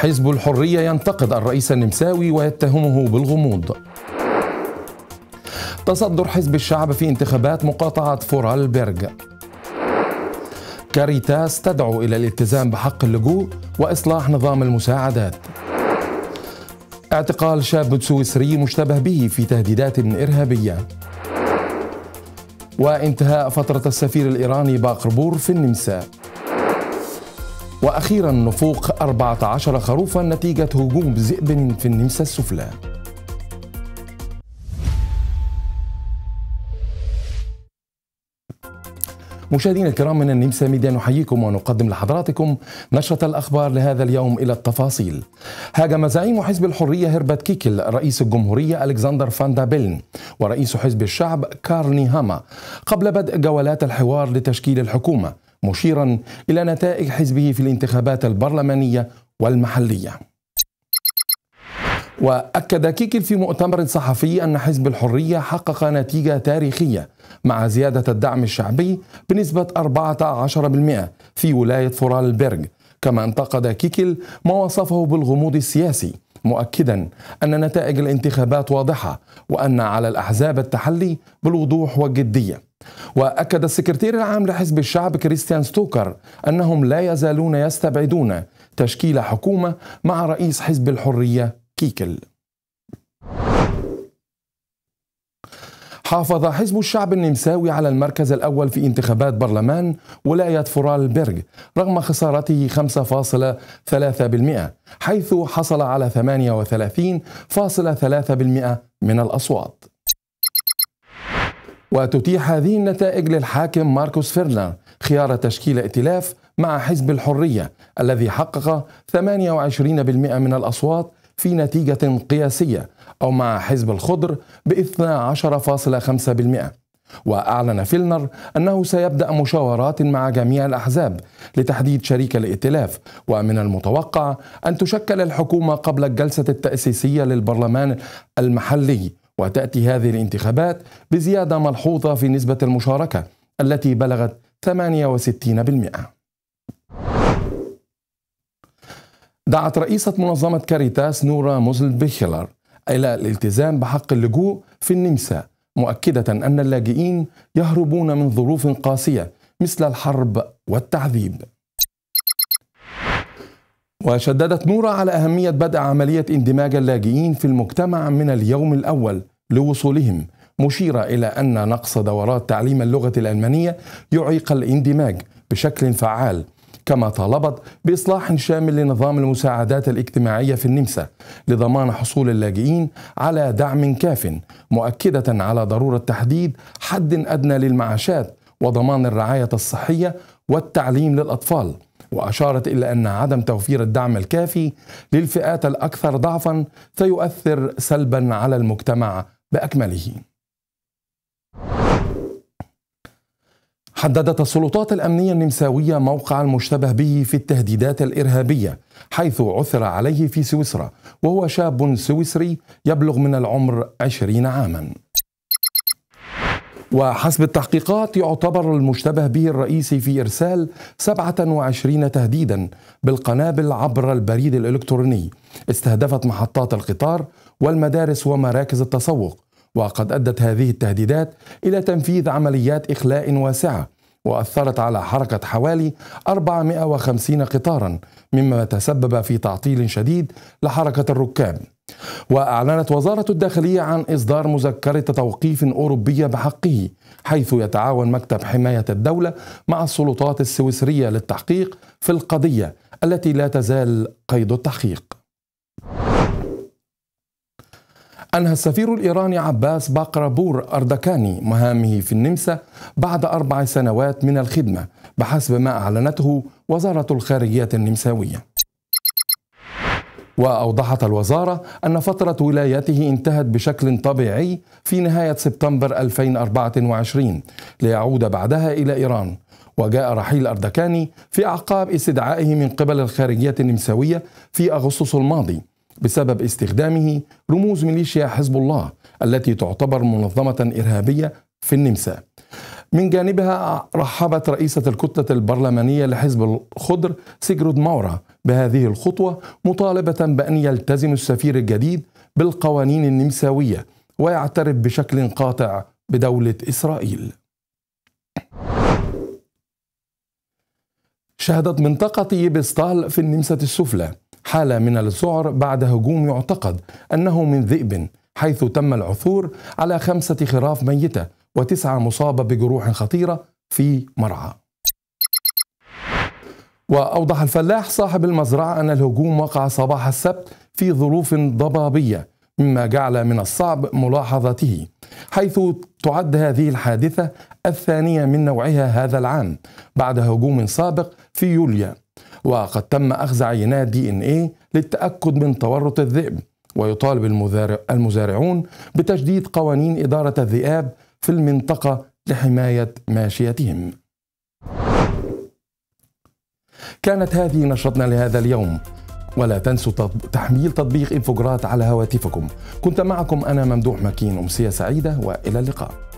حزب الحرية ينتقد الرئيس النمساوي ويتهمه بالغموض تصدر حزب الشعب في انتخابات مقاطعة فورالبرغ كاريتاس تدعو إلى الالتزام بحق اللجوء وإصلاح نظام المساعدات اعتقال شاب سويسري مشتبه به في تهديدات إرهابية وانتهاء فترة السفير الإيراني باقربور في النمسا وأخيرا نفوق 14 خروفا نتيجة هجوم ذئب في النمسا السفلى مشاهدينا الكرام من النمسا ميديا نحييكم ونقدم لحضراتكم نشرة الأخبار لهذا اليوم إلى التفاصيل هاجم زعيم حزب الحرية هربت كيكل رئيس الجمهورية ألكسندر فاندا بيلن ورئيس حزب الشعب كارني هاما قبل بدء جولات الحوار لتشكيل الحكومة مشيرا إلى نتائج حزبه في الانتخابات البرلمانية والمحلية وأكد كيكل في مؤتمر صحفي أن حزب الحرية حقق نتيجة تاريخية مع زيادة الدعم الشعبي بنسبة 14% في ولاية فورالبرغ كما انتقد كيكل ما وصفه بالغموض السياسي مؤكدا ان نتائج الانتخابات واضحه وان على الاحزاب التحلي بالوضوح والجديه واكد السكرتير العام لحزب الشعب كريستيان ستوكر انهم لا يزالون يستبعدون تشكيل حكومه مع رئيس حزب الحريه كيكل حافظ حزب الشعب النمساوي على المركز الأول في انتخابات برلمان ولاية فورالبرغ رغم خسارته 5.3% حيث حصل على 38.3% من الأصوات وتتيح هذه النتائج للحاكم ماركوس فيرلان خيار تشكيل ائتلاف مع حزب الحرية الذي حقق 28% من الأصوات في نتيجة قياسية أو مع حزب الخضر ب 12.5% وأعلن فيلنر أنه سيبدأ مشاورات مع جميع الأحزاب لتحديد شريك الائتلاف ومن المتوقع أن تشكل الحكومة قبل الجلسة التأسيسية للبرلمان المحلي وتأتي هذه الانتخابات بزيادة ملحوظة في نسبة المشاركة التي بلغت 68% دعت رئيسة منظمة كاريتاس نورا موزل بيخلر إلى الالتزام بحق اللجوء في النمسا مؤكدة أن اللاجئين يهربون من ظروف قاسية مثل الحرب والتعذيب وشددت نورا على أهمية بدء عملية اندماج اللاجئين في المجتمع من اليوم الأول لوصولهم مشيرة إلى أن نقص دورات تعليم اللغة الألمانية يعيق الاندماج بشكل فعال كما طالبت بإصلاح شامل لنظام المساعدات الاجتماعية في النمسا لضمان حصول اللاجئين على دعم كاف مؤكدة على ضرورة تحديد حد أدنى للمعاشات وضمان الرعاية الصحية والتعليم للأطفال وأشارت إلى أن عدم توفير الدعم الكافي للفئات الأكثر ضعفا سيؤثر سلبا على المجتمع بأكمله حددت السلطات الامنيه النمساويه موقع المشتبه به في التهديدات الارهابيه حيث عثر عليه في سويسرا وهو شاب سويسري يبلغ من العمر 20 عاما وحسب التحقيقات يعتبر المشتبه به الرئيسي في إرسال 27 تهديدا بالقنابل عبر البريد الإلكتروني استهدفت محطات القطار والمدارس ومراكز التسوق وقد أدت هذه التهديدات إلى تنفيذ عمليات إخلاء واسعة وأثرت على حركة حوالي 450 قطارا مما تسبب في تعطيل شديد لحركة الركاب وأعلنت وزارة الداخلية عن إصدار مذكرة توقيف أوروبية بحقه حيث يتعاون مكتب حماية الدولة مع السلطات السويسرية للتحقيق في القضية التي لا تزال قيد التحقيق أنهى السفير الإيراني عباس باقرابور أردكاني مهامه في النمسا بعد أربع سنوات من الخدمة بحسب ما أعلنته وزارة الخارجية النمساوية وأوضحت الوزارة أن فترة ولايته انتهت بشكل طبيعي في نهاية سبتمبر 2024 ليعود بعدها إلى إيران وجاء رحيل أردكاني في أعقاب استدعائه من قبل الخارجية النمساوية في أغسطس الماضي بسبب استخدامه رموز ميليشيا حزب الله التي تعتبر منظمة إرهابية في النمسا من جانبها رحبت رئيسة الكتلة البرلمانية لحزب الخضر سيجرود ماورا بهذه الخطوة مطالبة بأن يلتزم السفير الجديد بالقوانين النمساوية ويعترف بشكل قاطع بدولة إسرائيل شهدت منطقة يبستال في النمسا السفلى حالة من الذعر بعد هجوم يعتقد أنه من ذئب حيث تم العثور على خمسة خراف ميتة وتسعة مصابة بجروح خطيرة في مرعى وأوضح الفلاح صاحب المزرعة أن الهجوم وقع صباح السبت في ظروف ضبابية مما جعل من الصعب ملاحظته حيث تعد هذه الحادثة الثانية من نوعها هذا العام بعد هجوم سابق في يوليا وقد تم أخذ عينات دي إن إيه للتأكد من تورط الذئب ويطالب المزارعون بتجديد قوانين إدارة الذئاب في المنطقة لحماية ماشيتهم كانت هذه نشرتنا لهذا اليوم ولا تنسوا تحميل تطبيق انفجرات على هواتفكم كنت معكم أنا ممدوح مكين أمسية سعيدة وإلى اللقاء